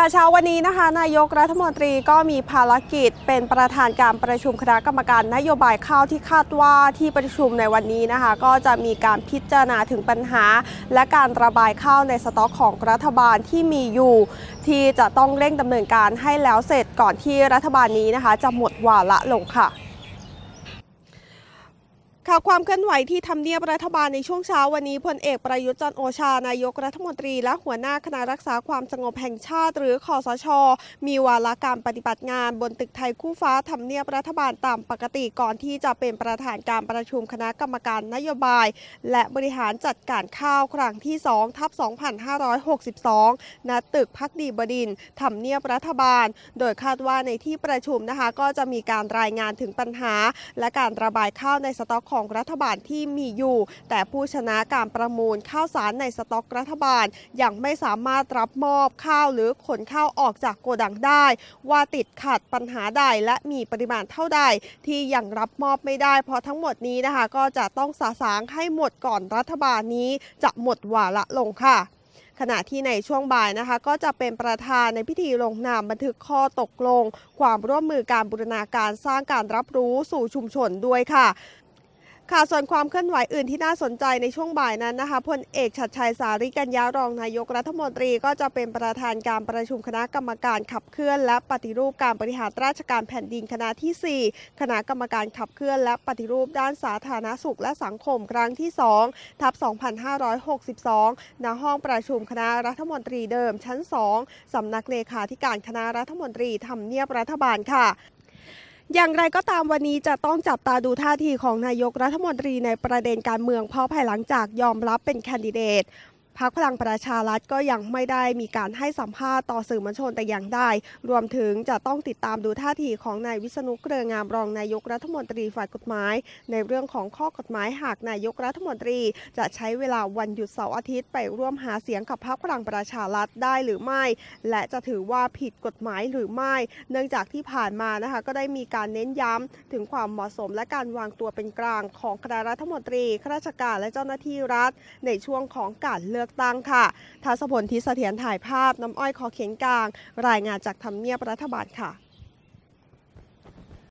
ค่ะเช้าวันนี้นะคะนายกรัฐมนตรีก็มีภารกิจ เป็นประธานการประชุมคณะกรรมการนโยบายข้าวที่คาดว่าที่ประชุมในวันนี้นะคะก็จะมีการพิจารณาถึงปัญหา และการระบายข้าวในสต็อกของรัฐบาลที่มีอยู่ ที่จะต้องเร่งดำเนินการให้แล้วเสร็จก่อนที่รัฐบาลนี้นะคะ จะหมดวาระลงค่ะข่าวความเคลื่อนไหวที่ทำเนียบรัฐบาลในช่วงเช้าวันนี้พลเอกประยุทธ์จันโอชานายกรัฐมนตรีและหัวหน้าคณะรักษาความสงบแห่งชาติหรือคอสช มีวาระการปฏิบัติงานบนตึกไทยคู่ฟ้าทำเนียบรัฐบาลตามปกติก่อนที่จะเป็นประธานการประชุมคณะกรรมการนโยบายและบริหารจัดการข้าวครั้งที่2ทับ2562ณตึกพักดีบดินทำเนียบรัฐบาล โดยคาดว่าในที่ประชุมนะคะก็จะมีการรายงานถึงปัญหา และการระบายข้าวในสต็อกของของรัฐบาลที่มีอยู่ แต่ผู้ชนะการประมูลข้าวสารในสต็อกรัฐบาลยังไม่สามารถรับมอบข้าวหรือขนข้าวออกจากโกดังได้ ว่าติดขัดปัญหาใดและมีปริมาณเท่าใดที่ยังรับมอบไม่ได้เพราะทั้งหมดนี้นะคะก็จะต้องสาสางให้หมดก่อนรัฐบาลนี้จะหมดวาระลงค่ะ ขณะที่ในช่วงบ่ายนะคะ ก็จะเป็นประธานในพิธีลงนามบันทึกข้อตกลง ความร่วมมือการบูรณาการสร้างการรับรู้สู่ชุมชนด้วยค่ะค่ะส่วนความเคลื่อนไหวอื่นที่น่าสนใจในช่วงบ่ายนั้นนะคะพลเอกชัดชัยสาริกัญญารองนายกรัฐมนตรีก็จะเป็นประธานการประชุมคณะกรรมการขับเคลื่อนและปฏิรูปการบริหารราชการแผ่นดินคณะที่ 4 คณะกรรมการขับเคลื่อนและปฏิรูปด้านสาธารณสุขและสังคมครั้งที่2ทับ2562ณห้องประชุมคณะรัฐมนตรีเดิมชั้น 2สำนักเลขาธิการคณะรัฐมนตรีทำเนียบรัฐบาลค่ะอย่างไรก็ตามวันนี้จะต้องจับตาดูท่าทีของนายกรัฐมนตรีในประเด็นการเมืองเพราะภายหลังจากยอมรับเป็นแคนดิเดตพักพลังประชารัฐก็ยังไม่ได้มีการให้สัมภาษณ์ต่อสื่อมวลชนแต่อย่างใดรวมถึงจะต้องติดตามดูท่าทีของนายวิษณุเครืองามรองนายกรัฐมนตรีฝ่ายกฎหมาย ในเรื่องของข้อกฎหมายหากนายกรัฐมนตรี จะใช้เวลาวันหยุดเสาร์อาทิตย์ ไปร่วมหาเสียงกับพักพลังประชารัฐได้หรือไม่ และจะถือว่าผิดกฎหมายหรือไม่ เนื่องจากที่ผ่านมานะคะก็ได้มีการเน้นย้ำถึงความเหมาะสม และการวางตัวเป็นกลางของคณะรัฐมนตรีข้าราชการและเจ้าหน้าที่รัฐ ในช่วงของการเลือกอกตั้งค่ะทัศพลทิเสถียรถ่ายภาพน้ำอ้อยคอเข็งกลาง รายงานจากทำเนียบรัฐบาลค่ะ